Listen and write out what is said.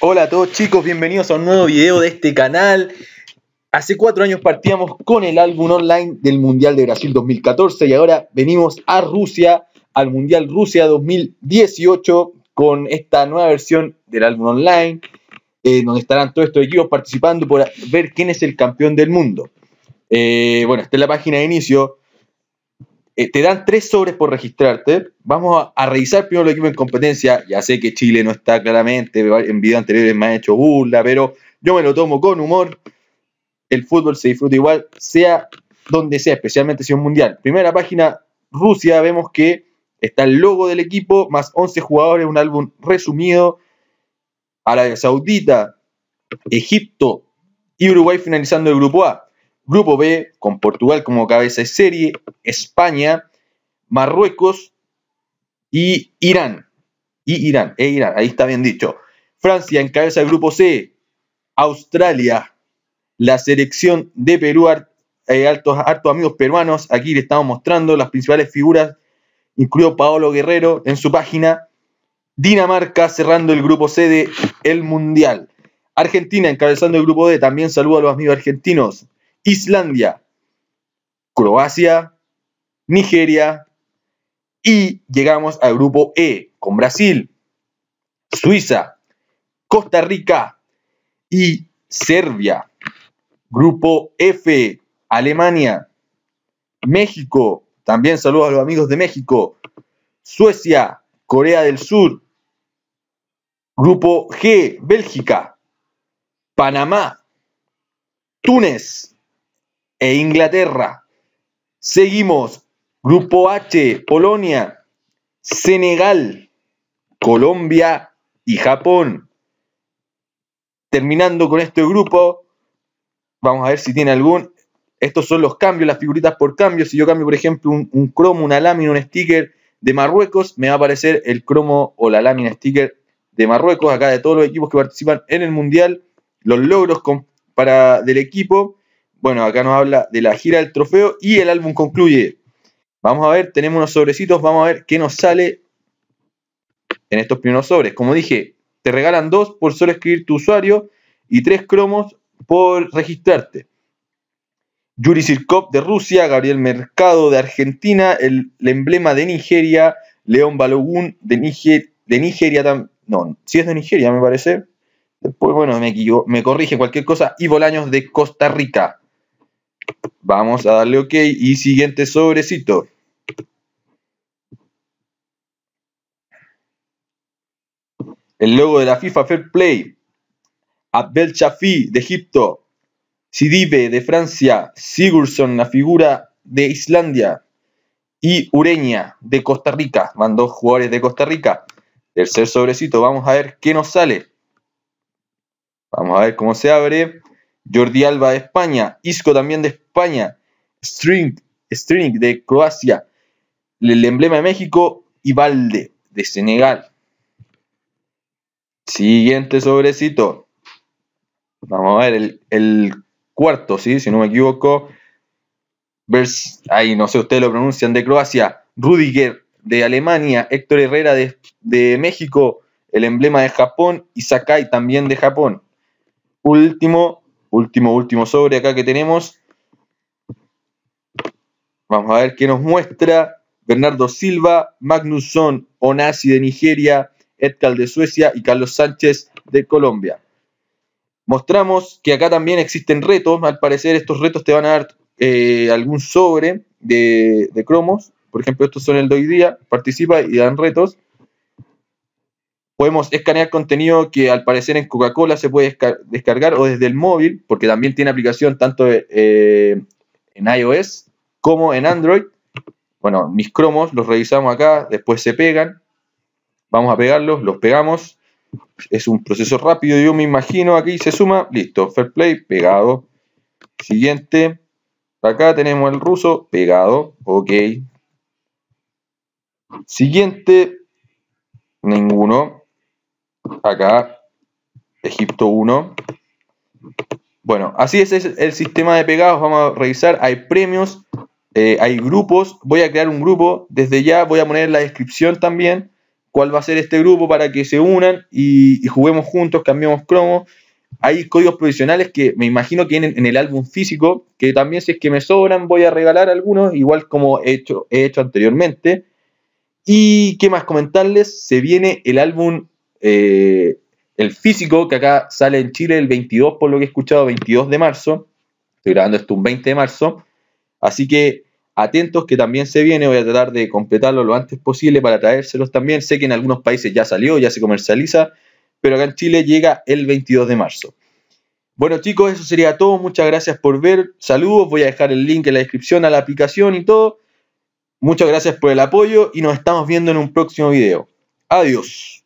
Hola a todos chicos, bienvenidos a un nuevo video de este canal. Hace cuatro años partíamos con el álbum online del Mundial de Brasil 2014 y ahora venimos a Rusia, al Mundial Rusia 2018, con esta nueva versión del álbum online, eh, donde estarán todos estos equipos participando por ver quién es el campeón del mundo. Eh, bueno, esta es la página de inicio. Eh, te dan tres sobres por registrarte. Vamos a, revisar primero el equipo en competencia. Ya sé que Chile no está claramente, en videos anteriores me han hecho burla, pero yo me lo tomo con humor. El fútbol se disfruta igual, sea donde sea, especialmente si es un mundial. Primera página, Rusia, vemos que está el logo del equipo, más 11 jugadores, un álbum resumido. Arabia Saudita, Egipto y Uruguay finalizando el grupo A. Grupo B, con Portugal como cabeza de serie, España, Marruecos y Irán. Y Irán, e ahí está bien dicho. Francia encabeza el grupo C, Australia, la selección de Perú, hay eh, altos, hartos amigos peruanos. Aquí le estamos mostrando las principales figuras, incluido Paolo Guerrero en su página. Dinamarca cerrando el grupo C de El Mundial. Argentina encabezando el grupo D. También saludo a los amigos argentinos. Islandia, Croacia, Nigeria y llegamos al grupo E con Brasil, Suiza, Costa Rica y Serbia. Grupo F, Alemania, México, también saludos a los amigos de México, Suecia, Corea del Sur, Grupo G, Bélgica, Panamá, Túnez, e Inglaterra. Seguimos. Grupo H, Polonia, Senegal, Colombia y Japón. Terminando con este grupo, vamos a ver si tiene algún... Estos son los cambios, las figuritas por cambio. Si yo cambio, por ejemplo, un, cromo, una lámina, un sticker de Marruecos, me va a aparecer el cromo o la lámina sticker de Marruecos, acá de todos los equipos que participan en el Mundial, los logros para, del equipo bueno, acá nos habla de la gira del trofeo y el álbum concluye. Vamos a ver, tenemos unos sobrecitos, vamos a ver qué nos sale en estos primeros sobres. Como dije, te regalan dos por solo escribir tu usuario y tres cromos por registrarte. Yuri Sirkov de Rusia, Gabriel Mercado de Argentina, el, emblema de Nigeria, León Balogun de, de Nigeria, no, si es de Nigeria me parece. Después, bueno, me, me corrige cualquier cosa. Y Bolaños de Costa Rica. Vamos a darle OK y siguiente sobrecito. El logo de la FIFA Fair Play. Abdel Chafi de Egipto. Sidibe de Francia. Sigurdsson, la figura de Islandia. Y Ureña de Costa Rica. Van dos jugadores de Costa Rica. Tercer sobrecito. Vamos a ver qué nos sale. Vamos a ver cómo se abre. Jordi Alba de España, Isco también de España, String, String de Croacia, el emblema de México y Valde de Senegal. Siguiente sobrecito. Vamos a ver el, cuarto, ¿sí? si no me equivoco. Vers, ahí no sé, ustedes lo pronuncian, de Croacia, Rudiger de Alemania, Héctor Herrera de, de México, el emblema de Japón y Sakai también de Japón. Último, Último, último sobre acá que tenemos. Vamos a ver qué nos muestra. Bernardo Silva, Magnusson, Onasi de Nigeria, Edkal de Suecia y Carlos Sánchez de Colombia. Mostramos que acá también existen retos. Al parecer estos retos te van a dar eh, algún sobre de, de cromos. Por ejemplo, estos son el de hoy día. Participa y dan retos. Podemos escanear contenido que al parecer en Coca-Cola se puede descargar o desde el móvil, porque también tiene aplicación tanto eh, en iOS como en Android. Bueno, mis cromos los revisamos acá, después se pegan. Vamos a pegarlos, los pegamos. Es un proceso rápido, yo me imagino. Aquí se suma, listo. Fair play, pegado. Siguiente. Acá tenemos el ruso, pegado. Ok. Siguiente. Ninguno acá, Egipto 1. Bueno, así es, el sistema de pegados, vamos a revisar, hay premios, eh, hay grupos, voy a crear un grupo, desde ya voy a poner en la descripción también cuál va a ser este grupo para que se unan y, juguemos juntos, cambiemos cromos. Hay códigos provisionales que me imagino que tienen en el álbum físico, que también si es que me sobran voy a regalar algunos, igual como he hecho, he hecho anteriormente. Y qué más comentarles, se viene el álbum eh, el físico, que acá sale en Chile el 22, por lo que he escuchado, 22 de marzo. Estoy grabando esto un 20 de marzo. Así que atentos que también se viene. Voy a tratar de completarlo lo antes posible para traérselos también. Sé que en algunos países ya salió, ya se comercializa, pero acá en Chile llega el 22 de marzo. Bueno chicos, eso sería todo. Muchas gracias por ver. Saludos. Voy a dejar el link en la descripción a la aplicación y todo. Muchas gracias por el apoyo y nos estamos viendo en un próximo video. Adiós.